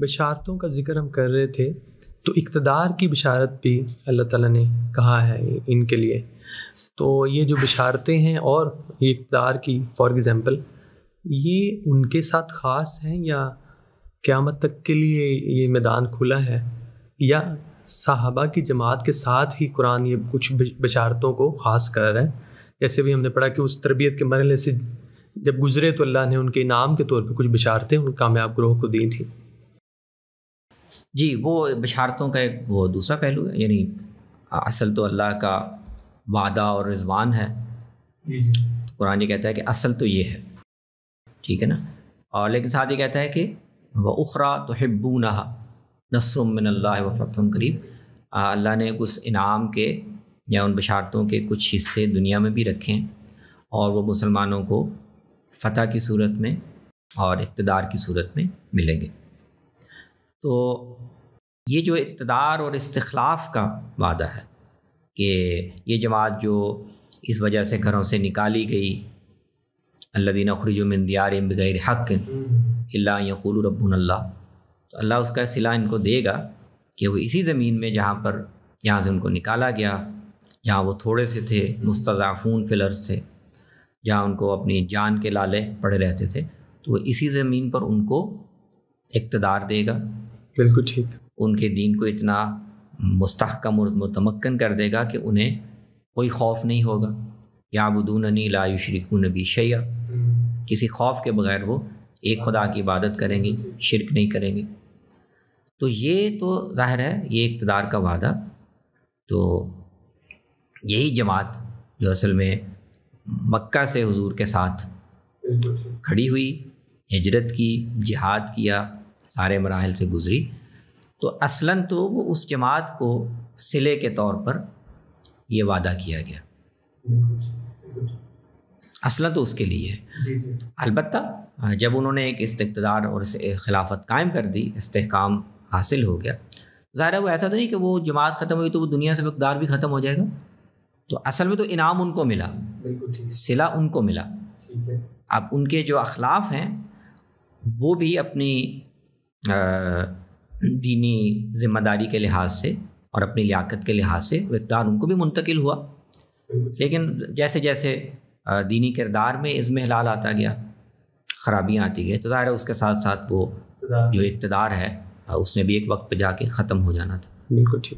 बशारतों का जिक्र हम कर रहे थे तो इकतदार की बशारत भी अल्लाह ताला ने कहा है इनके लिए तो ये जो बशारतें हैं और ये इकतदार की फॉर एग्ज़ाम्पल ये उनके साथ ख़ास हैं या क़्यामत तक के लिए ये मैदान खुला है या साहबा की जमात के साथ ही कुरान ये कुछ बशारतों को ख़ास कर रहा है जैसे भी हमने पढ़ा कि उस तरबियत के मरहले से जब गुज़रे तो अल्लाह ने उनके इनाम के तौर पर कुछ बशारतें उन कामयाब ग्रोह को दी थी जी वो बशारतों का एक वो दूसरा पहलू है यानी असल तो अल्लाह का वादा और रिजवान है तो कुरान ये कहता है कि असल तो ये है ठीक है ना और लेकिन साथ ही कहता है कि वह उखरा तो हिब्बू नहा नसरमल्ला वफ़तम करीब अल्लाह ने उस इनाम के या उन बशारतों के कुछ हिस्से दुनिया में भी रखे हैं और वह मुसलमानों को फ़तह की सूरत में और इकतदार की सूरत में मिलेंगे तो ये जो इकतदार और इस्तलाफ का वादा है कि ये जमात जो इस वजह से घरों से निकाली गई अल्लादीन अखरजुमिन दियार बग़ैर हक यकूल रब्बुल्ला तो अल्लाह उसका सिला इनको देगा कि वो इसी ज़मीन में जहाँ पर यहाँ से उनको निकाला गया जहाँ वो थोड़े से थे मुस्तफ़ून फिलर से जहाँ उनको अपनी जान के लाले पड़े रहते थे तो वो इसी ज़मीन पर उनको इकतदार देगा बिल्कुल ठीक उनके दीन को इतना मुस्तकम और मतमक्न कर देगा कि उन्हें कोई खौफ नहीं होगा या बदूननी नबी शैया किसी खौफ के बगैर वो एक खुदा की इबादत करेंगी शिरक नहीं करेंगी तो ये तो ज़ाहिर है ये इकतदार का वादा तो यही जमात जो असल में मक्का से हुजूर के साथ खड़ी हुई हजरत की जिहाद किया सारे मराहल से गुजरी तो असला तो वो उस जमात को सिले के तौर पर ये वादा किया गया असला तो उसके लिए है अलबत् जब उन्होंने एक इस्तदार और खिलाफत कायम कर दी इसकाम हासिल हो गया ज़ाहिर है वो ऐसा तो नहीं कि वो जमात ख़त्म हुई तो वो दुनिया से मकदार भी ख़त्म हो जाएगा तो असल में तो इनाम उनको मिला सिला उनको मिला अब उनके जो अखलाफ हैं वो भी अपनी दीनी ज़िम्मेदारी के लिहाज से और अपनी लियाकत के लिहाज से इकदार उनको भी मुंतकिल हुआ लेकिन जैसे जैसे दीनी किरदार में इसमें हिलाल आता गया ख़राबियाँ आती गई तो ज़ाहिर उसके साथ साथ वो जो इकतदार है उसने भी एक वक्त पर जाके ख़त्म हो जाना था बिल्कुल ठीक